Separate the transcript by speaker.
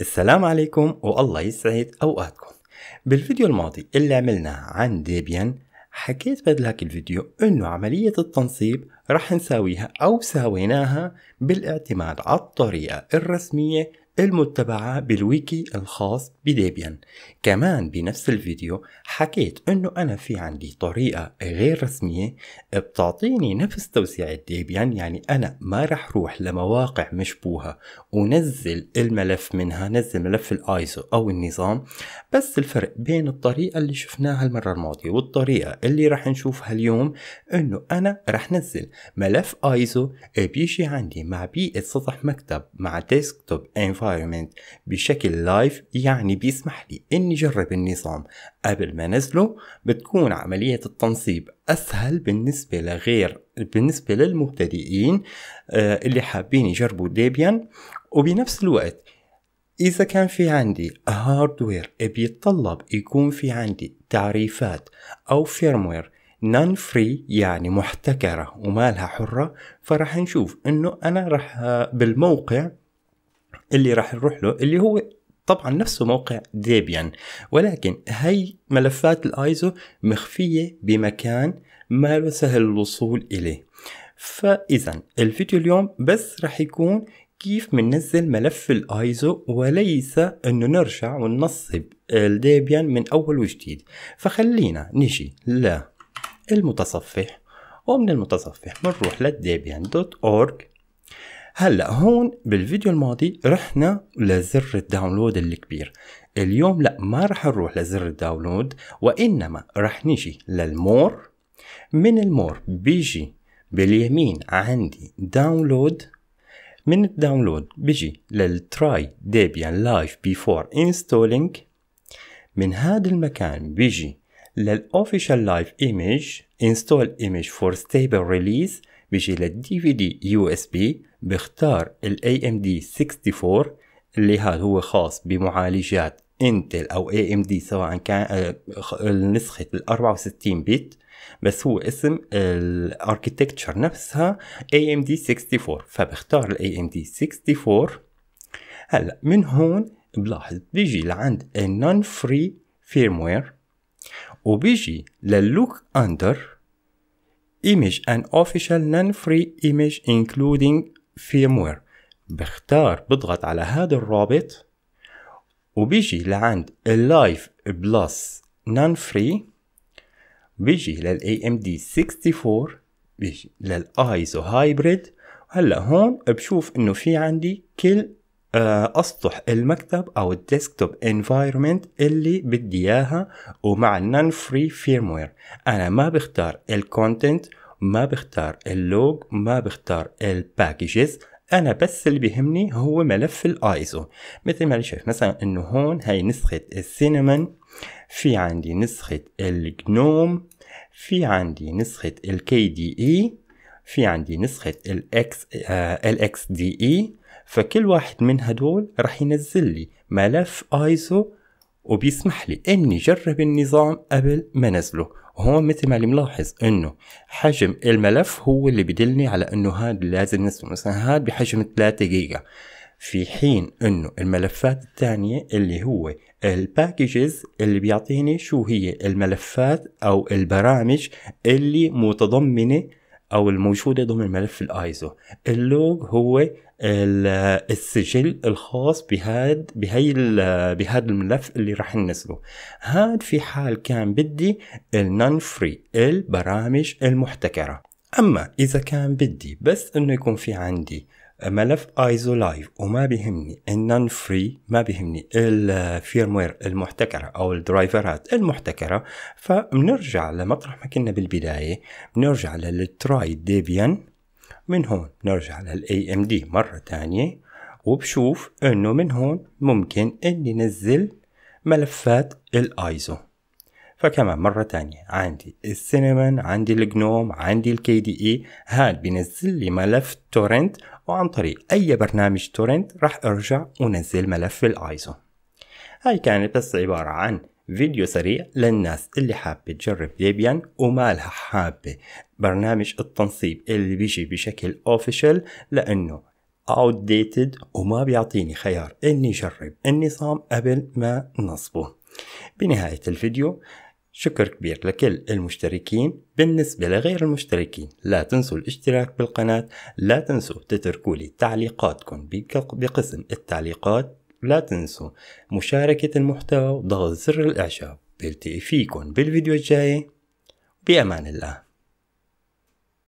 Speaker 1: السلام عليكم والله يسعد اوقاتكم بالفيديو الماضي اللي عملناه عن ديبيان حكيت بهذاك الفيديو انه عملية التنصيب رح نساويها او ساويناها بالاعتماد على الطريقة الرسمية المتبعة بالويكي الخاص بديبيان كمان بنفس الفيديو حكيت انه انا في عندي طريقة غير رسمية بتعطيني نفس توسيعة ديبيان يعني انا ما رح روح لمواقع مشبوهة ونزل الملف منها نزل ملف الايزو او النظام بس الفرق بين الطريقة اللي شفناها المرة الماضية والطريقة اللي رح نشوفها اليوم انه انا رح نزل ملف ايزو بيجي عندي مع بيئة سطح مكتب مع ديسكتوب انفا انفايرمنت بشكل لايف يعني بيسمح لي اني اجرب النظام قبل ما نزله بتكون عملية التنصيب اسهل بالنسبة لغير بالنسبة للمبتدئين آه، اللي حابين يجربوا ديبيان وبنفس الوقت إذا كان في عندي هاردوير بيتطلب يكون في عندي تعريفات أو فيرموير نون فري يعني محتكرة ومالها حرة فرح نشوف إنه أنا رح آه، بالموقع اللي راح نروح له اللي هو طبعا نفسه موقع ديبيان ولكن هي ملفات الايزو مخفية بمكان ما له سهل الوصول اليه فاذا الفيديو اليوم بس راح يكون كيف مننزل ملف الايزو وليس انه نرجع وننصب الديبيان من اول وجديد فخلينا نجي للمتصفح ومن المتصفح بنروح للديبيان دوت اورج هلا هون بالفيديو الماضي رحنا لزر الداونلود الكبير اليوم لا ما رح نروح لزر الداونلود وانما رح نجي للمور من المور بيجي باليمين عندي داونلود من الداونلود بيجي للتراي ديبيان لايف بيفور انستولينج من هذا المكان بيجي للاوفيشال لايف ايمج انستول ايمج فور ستيبل ريليز بيجي للدي في دي يو اس بي بختار الاي ام دي 64 اللي هذا هو خاص بمعالجات انتل او اي ام دي سواء كان آه، نسخة ال 64 بت بس هو اسم الاركتكتشر نفسها اي ام دي 64 فبختار الاي ام دي 64 هلا من هون بلاحظ بيجي لعند النون فري فيرموير وبيجي للوك اندر image an official non-free image including firmware بختار بضغط على هذا الرابط وبيجي لعند اللايف بلس نون فري بيجي للاي ام دي 64 بيجي للايزو هايبريد هلا هون بشوف انه في عندي كل اسطح آه، المكتب او الديسكتوب انفايرمنت اللي بدي اياها ومع النون فري فيرموير انا ما بختار الكونتنت ما بختار اللوج ما بختار الباكجز انا بس اللي بيهمني هو ملف الايزو مثل ما شايف مثلا انه هون هاي نسخة السينمون في عندي نسخة الجنوم في عندي نسخة الكي دي اي في عندي نسخة الX آه e، فكل واحد من هدول رح ينزل لي ملف ايزو وبيسمح لي اني جرب النظام قبل ما نزله وهون مثل ما اللي ملاحظ انه حجم الملف هو اللي بدلني على انه هاد لازم نزله مثلا هاد بحجم 3 جيجا في حين انه الملفات الثانية اللي هو الباكجز اللي بيعطيني شو هي الملفات او البرامج اللي متضمنة او الموجوده ضمن ملف الايزو اللوج هو السجل الخاص بهاد بهي بهاد الملف اللي راح ننزله هاد في حال كان بدي النون فري البرامج المحتكره اما اذا كان بدي بس انه يكون في عندي ملف ايزو لايف وما بيهمني النون فري ما بيهمني الفيرموير المحتكرة او الدرايفرات المحتكرة فبنرجع لمطرح ما كنا بالبداية بنرجع للتراي ديبيان من هون بنرجع للاي ام دي مرة تانية وبشوف انه من هون ممكن اني نزل ملفات الايزو فكمان مرة تانية عندي السينمان عندي الجنوم عندي الكي دي اي هاد بنزل لي ملف تورنت وعن طريق اي برنامج تورنت راح ارجع ونزل ملف الايزو هاي كانت بس عبارة عن فيديو سريع للناس اللي حابة تجرب ديبيان وما لها حابة برنامج التنصيب اللي بيجي بشكل اوفيشال لانه outdated وما بيعطيني خيار اني اجرب النظام قبل ما نصبه بنهاية الفيديو شكر كبير لكل المشتركين بالنسبة لغير المشتركين لا تنسوا الاشتراك بالقناة لا تنسوا تتركوا لي تعليقاتكم بقسم التعليقات لا تنسوا مشاركة المحتوى وضغط زر الإعجاب بلتقي فيكم بالفيديو الجاي بأمان الله